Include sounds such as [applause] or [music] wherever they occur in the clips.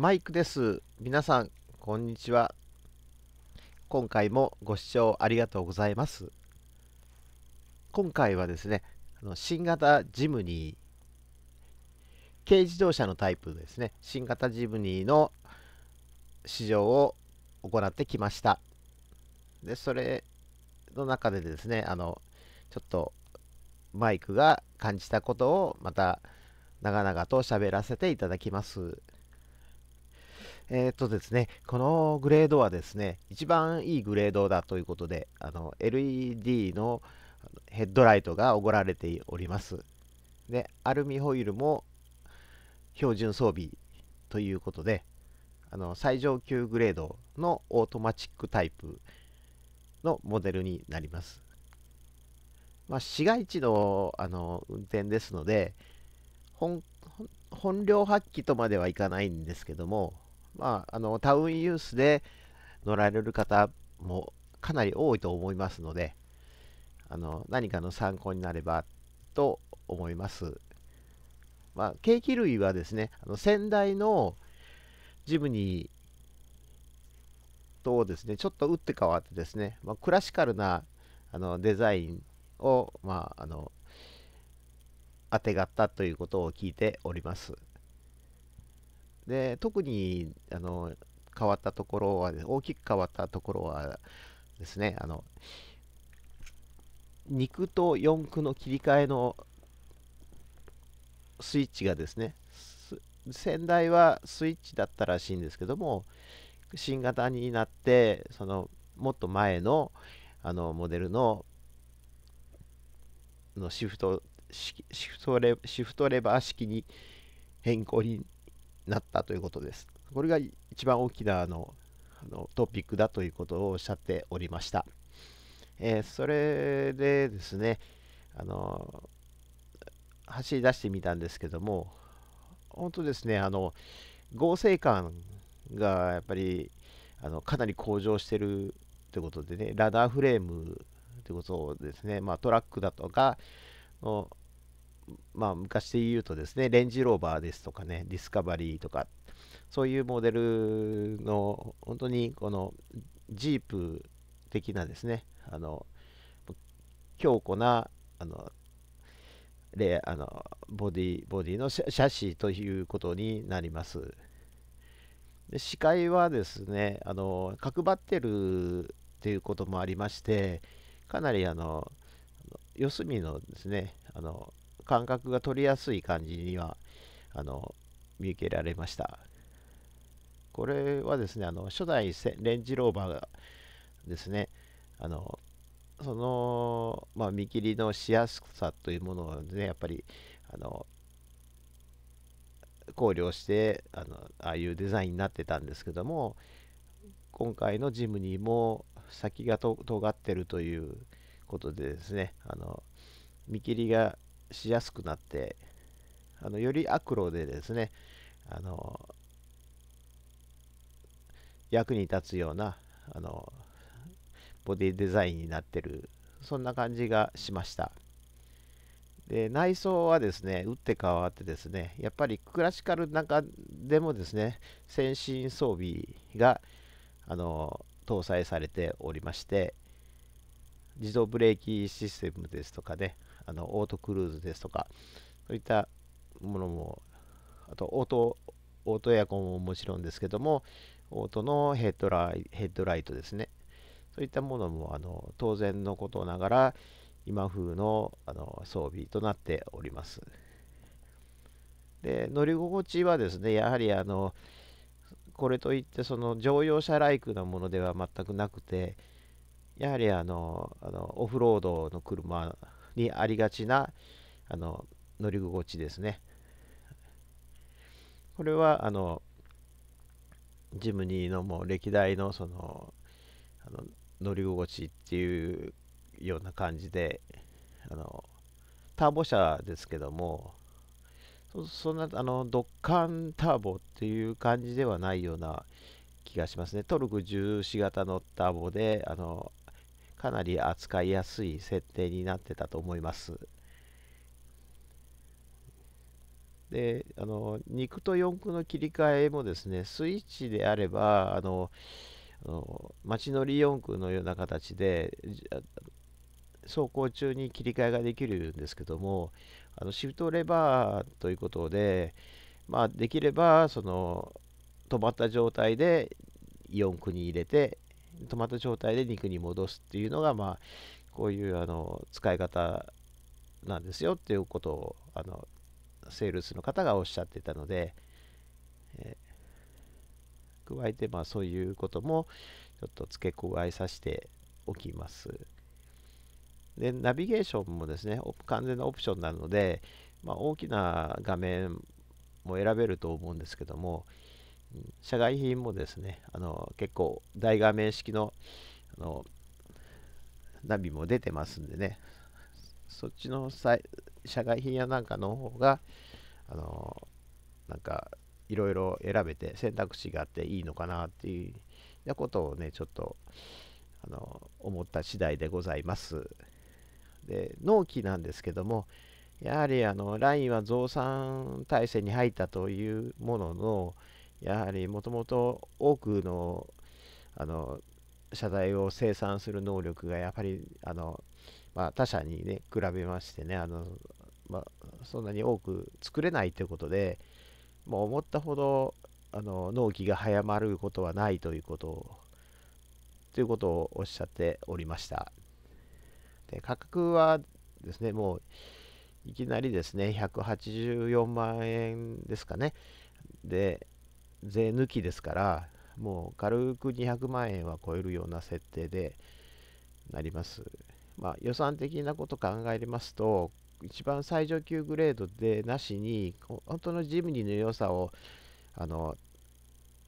マイクです。皆さん、こんにちは。今回もご視聴ありがとうございます。今回はですね、あの新型ジムニー、軽自動車のタイプですね、新型ジムニーの試乗を行ってきました。で、それの中でですね、あの、ちょっとマイクが感じたことをまた長々と喋らせていただきます。えー、っとですね、このグレードはですね、一番いいグレードだということで、あの LED のヘッドライトがおごられております。で、アルミホイルも標準装備ということで、あの最上級グレードのオートマチックタイプのモデルになります。まあ、市街地のあの運転ですので本、本領発揮とまではいかないんですけども、まあ、あのタウンユースで乗られる方もかなり多いと思いますので、あの何かの参考になればと思います。まあ、ケーキ類はですね、あの先代のジムニーとですね、ちょっと打って変わってですね、まあ、クラシカルなあのデザインを、まあ、あの、あてがったということを聞いております。で、特に、あの、変わったところは、大きく変わったところはですね、あの、肉と四駆の切り替えのスイッチがですね、先代はスイッチだったらしいんですけども、新型になって、その、もっと前の、あの、モデルの、のシフト、シフトレシフトレバー式に変更になったということです。これが一番大きなあのトピックだということをおっしゃっておりました。えー、それでですね、あの走り出してみたんですけども、本当ですね、あの合成感がやっぱりあのかなり向上してるってことでね、ラダーフレームということをですね、まあ、トラックだとかのまあ、昔で言うとですね、レンジローバーですとかね、ディスカバリーとか、そういうモデルの、本当にこのジープ的なですね、あの、強固な、あの、レあのボディボディのシャシーということになります。で視界はですねあの角張ってるということもありましてかなりあの四隅のですねあの感覚が取りやすい感じにはあの見受けられました。これはですね、あの初代レンジローバーがですね、あのその、まあ、見切りのしやすさというものをね、やっぱりあの考慮してあのああいうデザインになってたんですけども今回のジムニーも先がと尖ってるということでですねあの見切りがしやすくなって、あのより悪路でですね、あの役に立つようなあのボディデザインになってる、そんな感じがしました。で内装はですね、打って変わってですね、やっぱりクラシカルな中でもですね、先進装備があの搭載されておりまして、自動ブレーキシステムですとかね、あのオートクルーズですとか、そういったものも、あとオート、オートエアコンももちろんですけども、オートのヘッドライヘッドライトですね。そういったものもあの当然のことながら、今風のあの装備となっております。で、乗り心地はですね、やはりあの、これといってその乗用車ライクなものでは全くなくて、やはりあの、あのオフロードの車にありがちなあの乗り心地ですね。これはあのジムニーのもう歴代のそのあの乗り心地っていうような感じであのターボ車ですけどもそんなあのドッカンターボっていう感じではないような気がしますね。トルク14型のターボであのかなり扱いやすい設定になってたと思います。であの肉と四駆の切り替えもですねスイッチであればあの街乗り四駆のような形で走行中に切り替えができるんですけどもあのシフトレバーということで、まあ、できればその止まった状態で四駆に入れてトマト状態で肉に戻すっていうのが、まあ、こういうあの使い方なんですよっていうことをあのセールスの方がおっしゃってたので、えー、加えて、まあ、そういうこともちょっと付け加えさせておきます。で、ナビゲーションもですね、完全なオプションなので、まあ、大きな画面も選べると思うんですけども、社外品もですね、あの結構大画面式のあのナビも出てますんでね、そっちの社外品やなんかの方が、あのなんかいろいろ選べて選択肢があっていいのかなっていうことをね、ちょっとあの思った次第でございます。で、納期なんですけども、やはりあの LINE は増産体制に入ったというものの、やはりもともと多くのあの謝罪を生産する能力がやっぱりあの、まあ、他者に、ね、比べましてねあの、まあ、そんなに多く作れないということで、まあ、思ったほどあの納期が早まることはないということをということをおっしゃっておりました。で価格はですね、もういきなりですね、184万円ですかね。で、税抜きですから、もう軽く200万円は超えるような設定でなります。まあ、予算的なこと考えますと、一番最上級グレードでなしに、本当のジムニーの良さを、あの、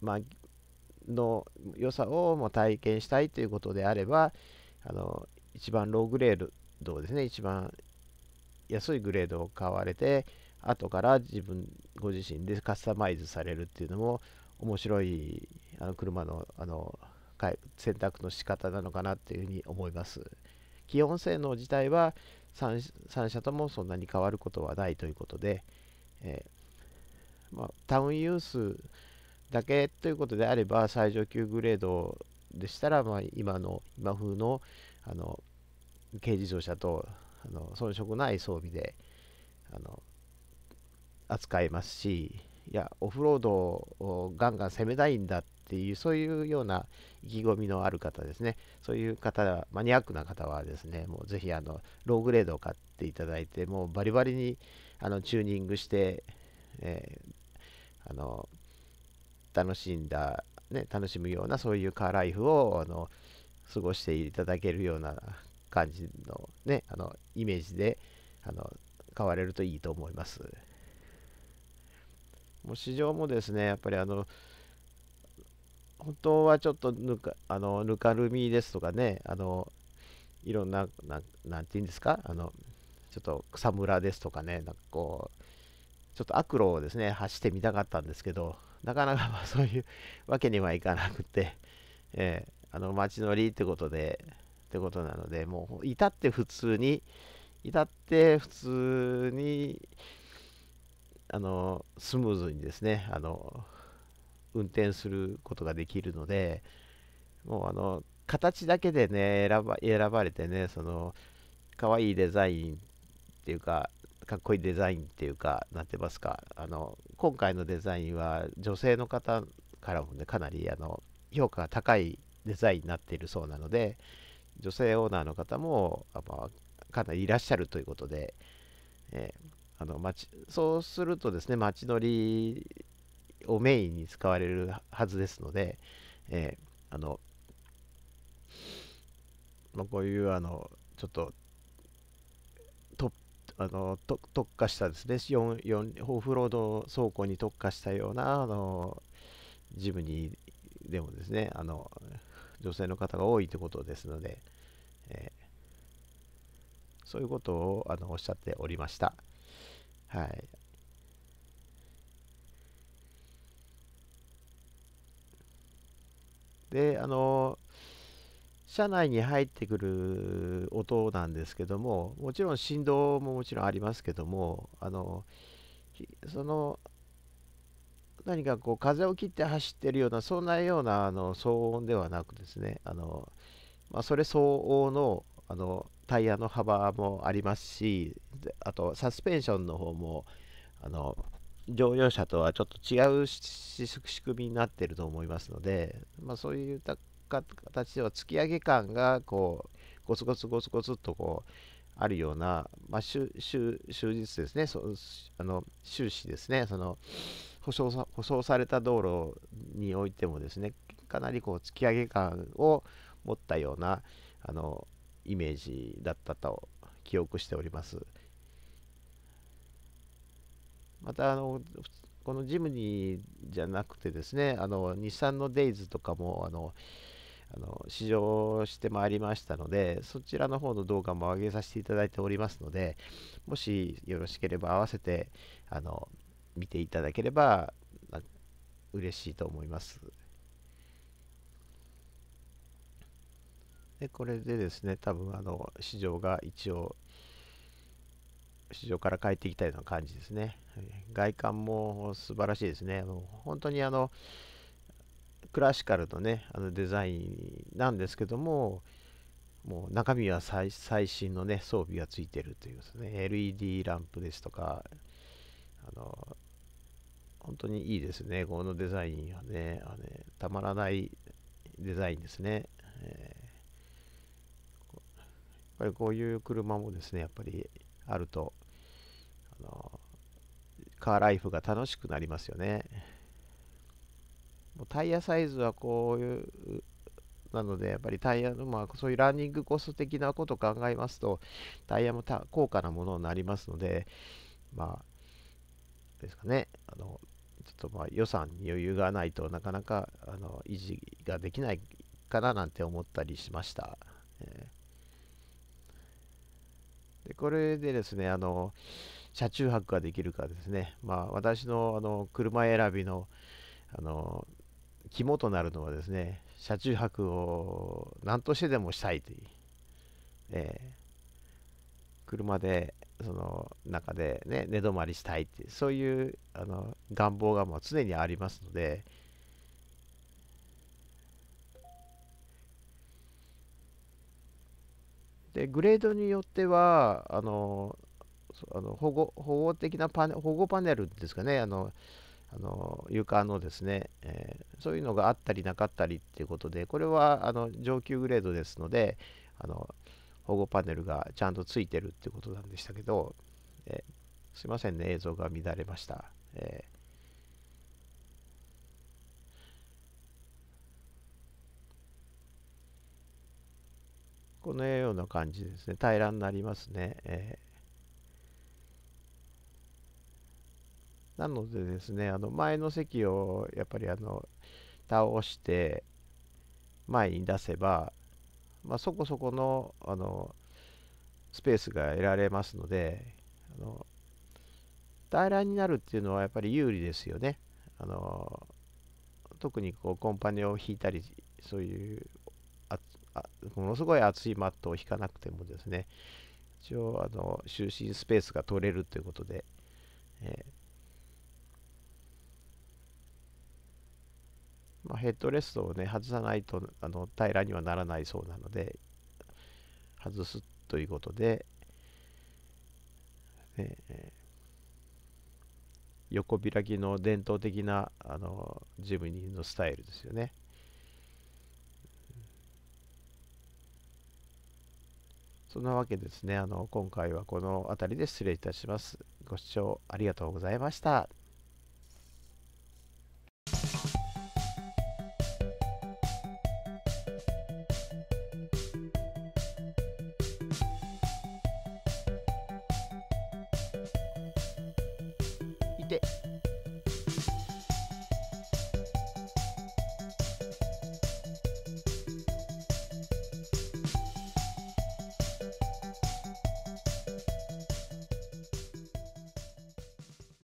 まあ、の良さをも体験したいということであれば、あの、一番ローグレードですね、一番安いグレードを買われて、後から自分ご自身でカスタマイズされるっていうのも面白いあの車のあの選択の仕方なのかなっていうふうに思います。基本性能自体は 3, 3社ともそんなに変わることはないということで、えー、まあ、タウンユースだけということであれば最上級グレードでしたら、まあ、今の今風のあの軽自動車とあの遜色ない装備であの扱えますし、いや、オフロードをガンガン攻めたいんだっていう、そういうような意気込みのある方ですね、そういう方、マニアックな方はですね、もうぜひ、あの、ローグレードを買っていただいて、もうバリバリにあのチューニングして、えー、あの、楽しんだ、ね、楽しむような、そういうカーライフを、あの、過ごしていただけるような感じのね、あの、イメージで、あの、買われるといいと思います。もう市場もですね、やっぱりあの、本当はちょっとぬかあのぬかるみですとかね、あのいろんな、ななんていうんですか、あのちょっと草むらですとかね、なんかこう、ちょっと悪路をですね、走ってみたかったんですけど、なかなか [laughs] まあそういうわけにはいかなくて、えー、あの街乗りってことで、ってことなので、もう至って普通に、至って普通にあのスムーズにですねあの運転することができるのでもうあの形だけでね選ば選ばれてねその可愛いデザインっていうかかっこいいデザインっていうかなってますかあの今回のデザインは女性の方からもねかなりあの評価が高いデザインになっているそうなので女性オーナーの方も、あ、かなりいらっしゃるということで、えーあの町そうするとですね街乗りをメインに使われるはずですので、えー、あのまあ、こういうあのちょっととあのと特化したですね4 4オフロード走行に特化したようなあのジムにでもですねあの女性の方が多いということですので、えー、そういうことをあのおっしゃっておりました。はい。で、あの、車内に入ってくる音なんですけども、もちろん振動ももちろんありますけども、あの、その、何かこう風を切って走ってるような、そんなようなあの騒音ではなくですね、あの、まあ、それ相応のあのタイヤの幅もありますし、あとサスペンションの方もあの乗用車とはちょっと違う仕組みになってると思いますので、まあ、そういった形では突き上げ感がこうゴツゴツゴツゴツっとこうあるような、まあ、終日ですねそあの終始ですねその舗装舗装された道路においてもですねかなりこう突き上げ感を持ったようなあのイメージだったと記憶しております。またあのこのジムニーじゃなくてですねあの日産のデイズとかもあのあの試乗してまいりましたのでそちらの方の動画も上げさせていただいておりますのでもしよろしければ合わせてあの見ていただければ嬉しいと思います。でこれでですね多分あの市場が一応市場から帰ってきたような感じですね。外観も素晴らしいですね。本当にあのクラシカルのねあのデザインなんですけども、もう中身は最新のね装備がついてるというですね LED ランプですとかあの本当にいいですねこのデザインはねあねたまらないデザインですね、えやっぱりこういう車もですねやっぱりあるとのカーライフが楽しくなりますよね。もうタイヤサイズはこういう、なので、やっぱりタイヤの、まあ、そういうランニングコスト的なことを考えますと、タイヤも高価なものになりますので、まあ、ですかね、あの、ちょっとまあ予算に余裕がないとなかなかあの維持ができないかななんて思ったりしました。えー、でこれでですね、あの、車中泊ができるかですね、まあ、私のあの車選びのあの肝となるのはですね、車中泊を何としてでもしたいという、えー、車でその中で、ね、寝泊まりしたいっていうそういうあの願望がもう常にありますので、でグレードによってはあのあの保護保護的なパネ保護パネルですかねあのあの床のですね、えー、そういうのがあったりなかったりっていうことでこれはあの上級グレードですのであの保護パネルがちゃんとついてるってことなんでしたけど、えー、すいませんね映像が乱れました。えーこのような感じですね。平らになりますね。えーなのでですね、あの前の席をやっぱりあの倒して前に出せば、まあ、そこそこのあのスペースが得られますので、あの平らになるっていうのはやっぱり有利ですよね。あの特にこうコンパネを引いたり、そういうものすごい厚いマットを引かなくてもですね、一応あの就寝スペースが取れるということで、えーまあ、ヘッドレストをね、外さないとあの平らにはならないそうなので、外すということで、ね、横開きの伝統的なあのジムニーのスタイルですよね。そんなわけですね、あの今回はこの辺りで失礼いたします。ご視聴ありがとうございました。loved it.